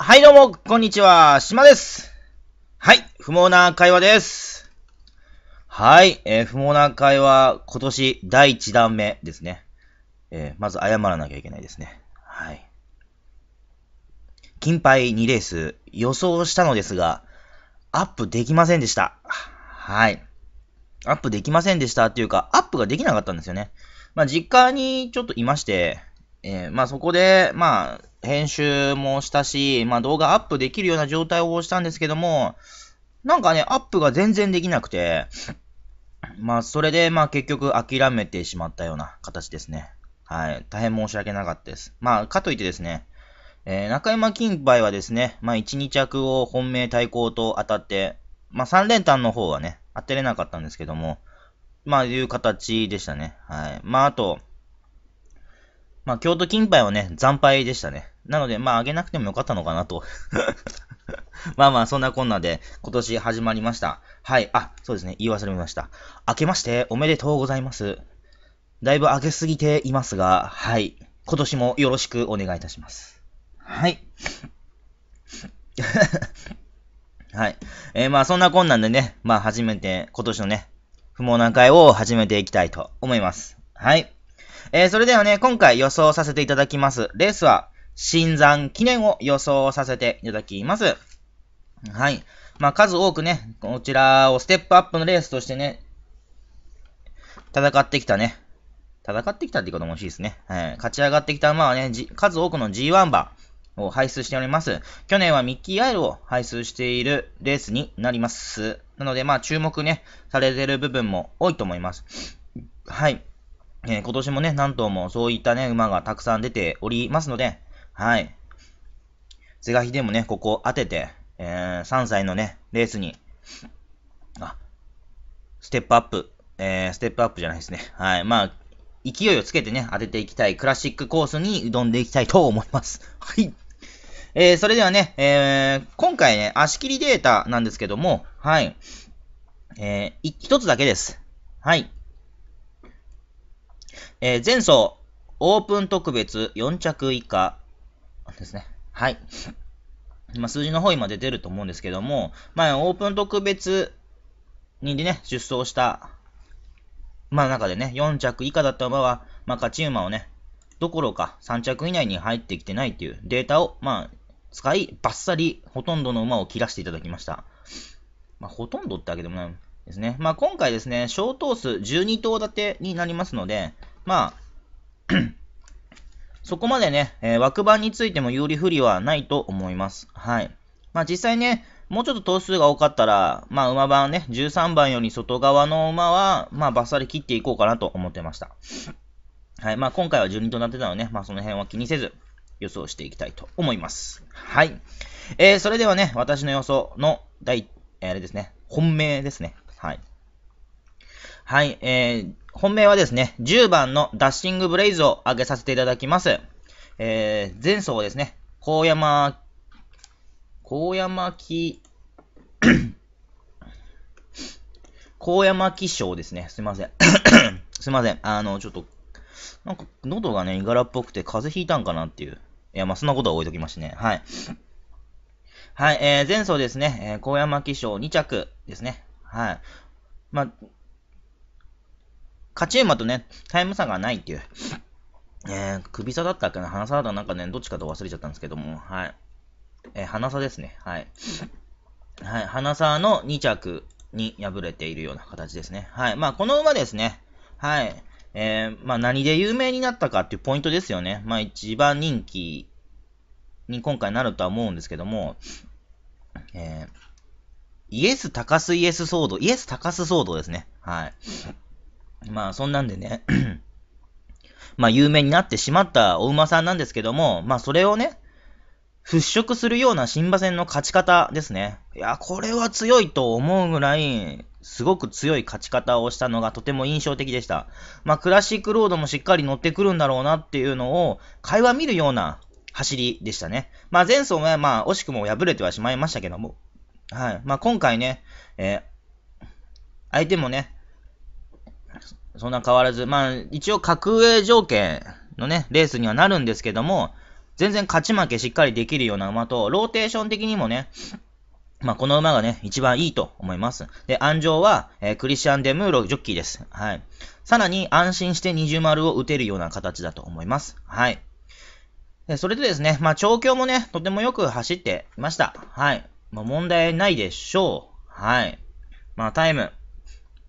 はい、どうも、こんにちは、島です。はい、不毛な会話です。はい、えー、不毛な会話、今年第1弾目ですね。えー、まず謝らなきゃいけないですね。はい。金牌2レース、予想したのですが、アップできませんでした。はい。アップできませんでしたっていうか、アップができなかったんですよね。まあ、実家にちょっといまして、えー、まあそこで、まあ、編集もしたし、まあ動画アップできるような状態をしたんですけども、なんかね、アップが全然できなくて、まあそれで、まあ結局諦めてしまったような形ですね。はい。大変申し訳なかったです。まあ、かといってですね、えー、中山金杯はですね、まあ1、2着を本命対抗と当たって、まあ3連単の方はね、当てれなかったんですけども、まあいう形でしたね。はい。まああと、まあ、京都金杯はね、惨敗でしたね。なので、まあ、あげなくてもよかったのかなと。まあまあ、そんなこんなで、今年始まりました。はい、あ、そうですね、言い忘れました。明けまして、おめでとうございます。だいぶ明けすぎていますが、はい、今年もよろしくお願いいたします。はい。はい。えー、まあ、そんなこんなでね、まあ、初めて、今年のね、不毛な会を始めていきたいと思います。はい。えー、それではね、今回予想させていただきます。レースは、新山記念を予想させていただきます。はい。まあ、数多くね、こちらをステップアップのレースとしてね、戦ってきたね。戦ってきたってことも欲しいですね。えー、勝ち上がってきた馬はね、数多くの G1 馬を輩出しております。去年はミッキー・アイルを輩出しているレースになります。なので、まあ、注目ね、されてる部分も多いと思います。はい。えー、今年もね、何頭もそういったね、馬がたくさん出ておりますので、はい。是が非でもね、ここ当てて、えー、3歳のね、レースに、あ、ステップアップ、えー、ステップアップじゃないですね。はい。まあ、勢いをつけてね、当てていきたいクラシックコースに挑んでいきたいと思います。はい。えー、それではね、えー、今回ね、足切りデータなんですけども、はい。えー、一つだけです。はい。えー、前走、オープン特別4着以下ですね。はい。あ、数字の方今出てると思うんですけども、あ、オープン特別にでね、出走した、まあ中でね、4着以下だった馬は、まあ勝ち馬をね、どころか3着以内に入ってきてないっていうデータを、まあ、使い、バッサリ、ほとんどの馬を切らせていただきました。まあ、ほとんどってわけでもないですね。まあ、今回ですね、小頭数12頭立てになりますので、まあ そこまでね、えー、枠番についても有利不利はないと思います。はい。まあ実際ね、もうちょっと頭数が多かったら、まあ馬番ね、13番より外側の馬は、まあバッサリ切っていこうかなと思ってました。はい。まあ今回は順位となってたので、ね、まあその辺は気にせず予想していきたいと思います。はい。えー、それではね、私の予想の第、あれですね、本命ですね。はい。はい、えー、本命はですね、10番のダッシングブレイズを挙げさせていただきます。えー、前走ですね、高山、高山木、高山木賞ですね。すいません。すいません。あの、ちょっと、なんか、喉がね、いがらっぽくて風邪ひいたんかなっていう。いや、まあ、そんなことは置いときましてね。はい。はい、えー、前走ですね、えー、高山木賞2着ですね。はい。まあ、勝ち馬とね、タイム差がないっていう。えー、首差だったっけな鼻差だったなんかね、どっちかと忘れちゃったんですけども、はい。えー、鼻差ですね。はい。はい。鼻差の2着に敗れているような形ですね。はい。まあ、この馬ですね。はい。えー、まあ、何で有名になったかっていうポイントですよね。まあ、一番人気に今回なるとは思うんですけども、えー、イエス高須イエス騒動、イエス高須騒動ですね。はい。まあ、そんなんでね まあ、有名になってしまったお馬さんなんですけども、まあ、それをね、払拭するような新馬戦の勝ち方ですね。いや、これは強いと思うぐらい、すごく強い勝ち方をしたのがとても印象的でした。まあ、クラシックロードもしっかり乗ってくるんだろうなっていうのを、会話見るような走りでしたね。まあ、前走が、まあ、惜しくも敗れてはしまいましたけども、はい。まあ、今回ね、えー、相手もね、そんな変わらず、まあ、一応格上条件のね、レースにはなるんですけども、全然勝ち負けしっかりできるような馬と、ローテーション的にもね、まあ、この馬がね、一番いいと思います。で、安城は、えー、クリスチャン・デムーロジョッキーです。はい。さらに、安心して二重丸を打てるような形だと思います。はい。でそれでですね、まあ、調教もね、とてもよく走っていました。はい。まあ、問題ないでしょう。はい。まあ、タイム、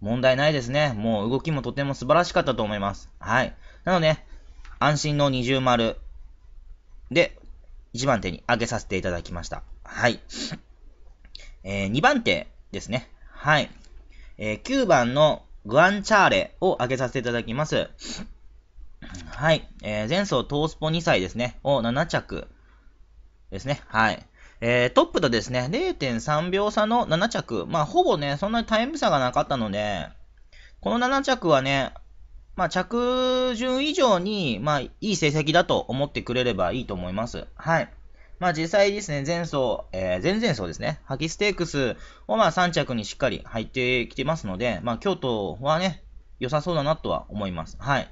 問題ないですね。もう動きもとても素晴らしかったと思います。はい。なので、安心の二重丸で、一番手に上げさせていただきました。はい。えー、番手ですね。はい。えー、番のグアンチャーレを上げさせていただきます。はい。えー、前走トースポ2歳ですね。を7着ですね。はい。えー、トップとですね、0.3秒差の7着。まあ、ほぼね、そんなにタイム差がなかったので、この7着はね、まあ、着順以上に、まあ、いい成績だと思ってくれればいいと思います。はい。まあ、実際ですね、前走、えー、前々走ですね、ハキステークスをまあ3着にしっかり入ってきてますので、まあ、京都はね、良さそうだなとは思います。はい。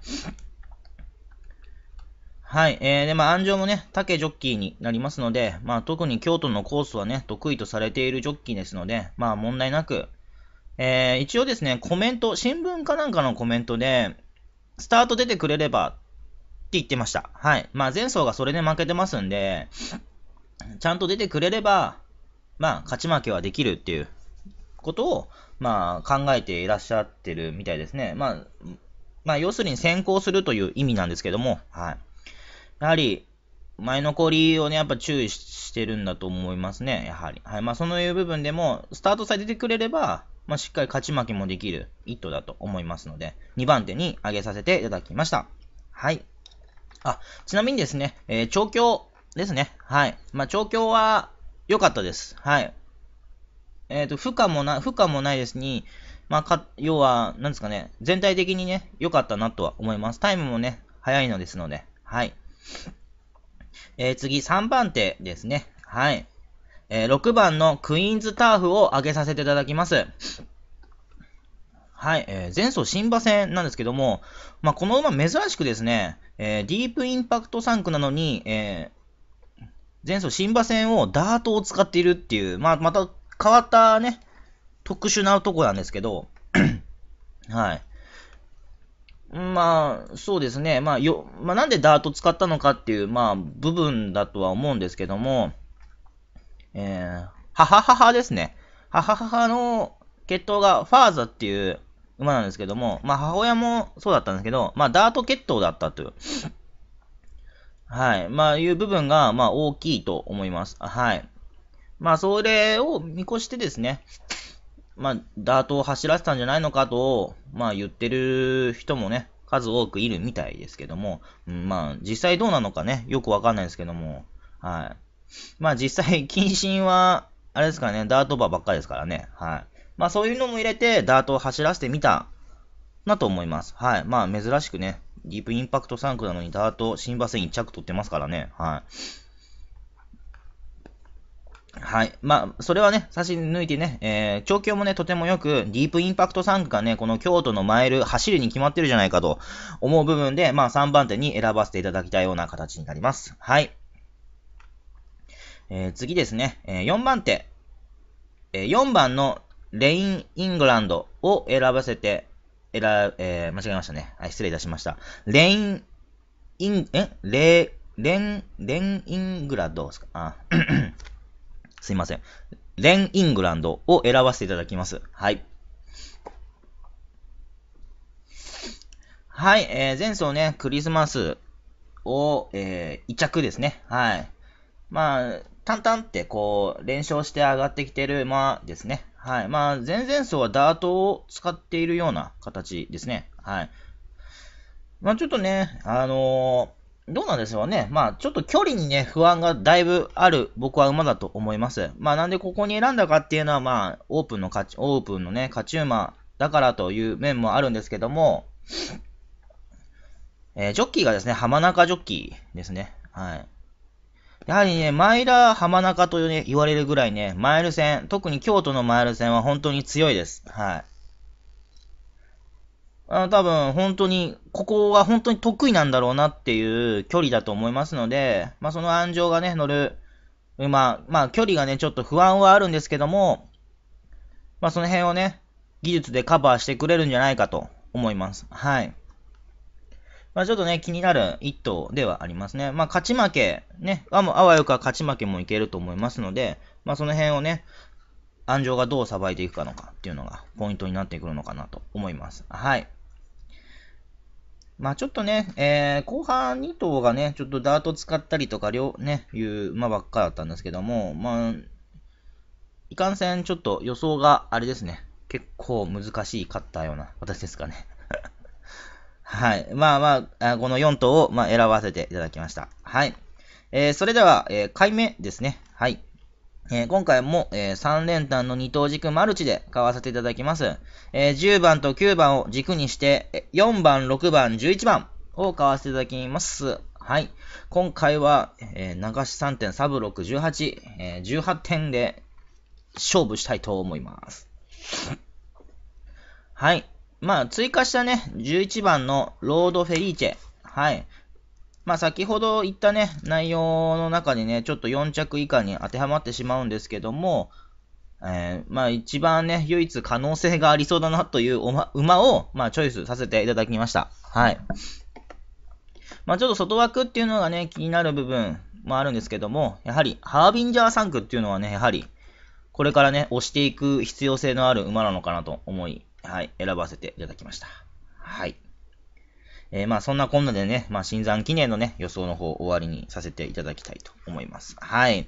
はい。えー、で、まあ、安城もね、竹ジョッキーになりますので、まあ、特に京都のコースはね、得意とされているジョッキーですので、まあ、問題なく、えー、一応ですね、コメント、新聞かなんかのコメントで、スタート出てくれればって言ってました。はい。まあ、前走がそれで負けてますんで、ちゃんと出てくれれば、まあ、勝ち負けはできるっていうことを、まあ、考えていらっしゃってるみたいですね。まあ、まあ、要するに先行するという意味なんですけども、はい。やはり、前残りをね、やっぱ注意してるんだと思いますね、やはり。はい。まあ、そのいう部分でも、スタートさえ出てくれれば、まあ、しっかり勝ち負けもできる一途だと思いますので、2番手に挙げさせていただきました。はい。あ、ちなみにですね、えー、調教ですね。はい。まあ、調教は良かったです。はい。えっ、ー、と、負荷もな、負荷もないですに、まあ、か、要は、なんですかね、全体的にね、良かったなとは思います。タイムもね、早いのですので、はい。えー、次、3番手ですね。はい。えー、6番のクイーンズターフを上げさせていただきます。はい、えー、前走新馬戦なんですけども、まあ、この馬珍しくですね、えー、ディープインパクト3区なのに、えー、前走新馬戦をダートを使っているっていう、まあ、また変わったね、特殊なとこなんですけど、はい。まあ、そうですね。まあ、よ、まあ、なんでダート使ったのかっていう、まあ、部分だとは思うんですけども、えー、ははははですね。ははははの血統がファーザっていう馬なんですけども、まあ、母親もそうだったんですけど、まあ、ダート血統だったという、はい、まあ、いう部分が、まあ、大きいと思います。はい。まあ、それを見越してですね、まあ、ダートを走らせたんじゃないのかと、まあ、言ってる人もね、数多くいるみたいですけども、まあ、実際どうなのかね、よくわかんないですけども、はい。まあ、実際、謹慎は、あれですからね、ダートバーばっかりですからね、はい。まあ、そういうのも入れて、ダートを走らせてみた、なと思います。はい。まあ、珍しくね、ディープインパクト3区なのにダート、新馬戦1着取ってますからね、はい。はい。まあ、それはね、差し抜いてね、えー、調教もね、とてもよく、ディープインパクト3区がね、この京都のマイル、走るに決まってるじゃないかと思う部分で、まあ、3番手に選ばせていただきたいような形になります。はい。えー、次ですね、えー、4番手。えー、4番のレイン・イングランドを選ばせて、選、えー、間違えましたね。はい、失礼いたしました。レイン、イン、えレ、レン、レン・イングランドですかあすいません。レン・イングランドを選ばせていただきます。はい。はい、えー、前走ね、クリスマスを、えー、1着ですね。はい。まあ、タンってこう、連勝して上がってきてるまあですね。はい。まあ、前々走はダートを使っているような形ですね。はい。まあ、ちょっとね、あのどうなんでしょうね。まあ、ちょっと距離にね、不安がだいぶある僕は馬だと思います。まあ、なんでここに選んだかっていうのは、まあ、オープンの勝ち、オープンのね、勝ち馬だからという面もあるんですけども、えー、ジョッキーがですね、浜中ジョッキーですね。はい。やはりね、マイラー浜中と、ね、言われるぐらいね、マイル戦、特に京都のマイル戦は本当に強いです。はい。あ多分本当に、ここは本当に得意なんだろうなっていう距離だと思いますので、まあその安城がね、乗る、まあ、まあ距離がね、ちょっと不安はあるんですけども、まあその辺をね、技術でカバーしてくれるんじゃないかと思います。はい。まあちょっとね、気になる一頭ではありますね。まあ勝ち負け、ね、ああわよくは勝ち負けもいけると思いますので、まあその辺をね、安城がどうさばいていくかのかっていうのがポイントになってくるのかなと思います。はい。まあちょっとね、えー、後半2頭がね、ちょっとダート使ったりとか、両、ね、いう馬ばっかだったんですけども、まあ、いかんせんちょっと予想があれですね、結構難しい勝ったような、私ですかね。はい。まあまあ、この4頭を、ま選ばせていただきました。はい。えー、それでは、えー、回目ですね。はい。えー、今回も、えー、3連単の2等軸マルチで買わせていただきます。えー、10番と9番を軸にして、4番、6番、11番を買わせていただきます。はい。今回は、えー、流し3点、サブ6、18、えー、18点で勝負したいと思います。はい。まあ、追加したね、11番のロードフェリーチェ。はい。まあ、先ほど言ったね、内容の中でね、ちょっと4着以下に当てはまってしまうんですけども、えー、まあ、一番ね、唯一可能性がありそうだなという、馬を、まあ、チョイスさせていただきました。はい。まあ、ちょっと外枠っていうのがね、気になる部分もあるんですけども、やはり、ハービンジャー3区っていうのはね、やはり、これからね、押していく必要性のある馬なのかなと思い、はい、選ばせていただきました。はい。えー、まあそんなこんなでね、まあ新山記念のね、予想の方終わりにさせていただきたいと思います。はい。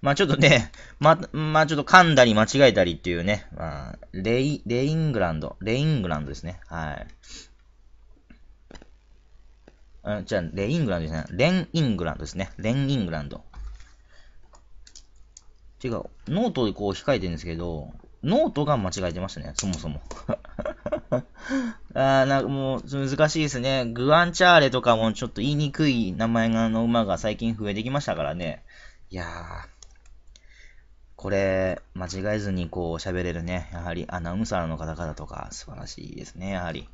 まあちょっとね、ま、まあちょっと噛んだり間違えたりっていうね、まあ、レイ、レイングランド、レイングランドですね。はい。じゃあ、レイングランドですね。レンイングランドですね。レンイングランド。てうか、ノートでこう控えてるんですけど、ノートが間違えてましたね、そもそも。あなんかもう難しいですね。グアンチャーレとかもちょっと言いにくい名前がの馬が最近増えてきましたからね。いやー、これ、間違えずにこう喋れるね、やはりアナウンサーの方々とか素晴らしいですね、やはり。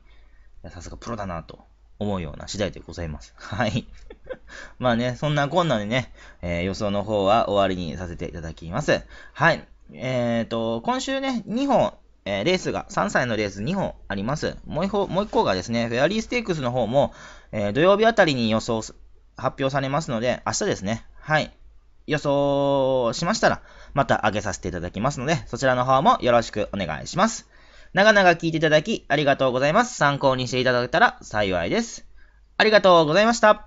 さすがプロだなと思うような次第でございます。はい。まあね、そんなこんなでね、えー、予想の方は終わりにさせていただきます。はい。えっ、ー、と、今週ね、2本、えー、レースが、3歳のレース2本あります。もう1個、もう1個がですね、フェアリーステークスの方も、えー、土曜日あたりに予想、発表されますので、明日ですね、はい、予想しましたら、また上げさせていただきますので、そちらの方もよろしくお願いします。長々聞いていただき、ありがとうございます。参考にしていただけたら幸いです。ありがとうございました。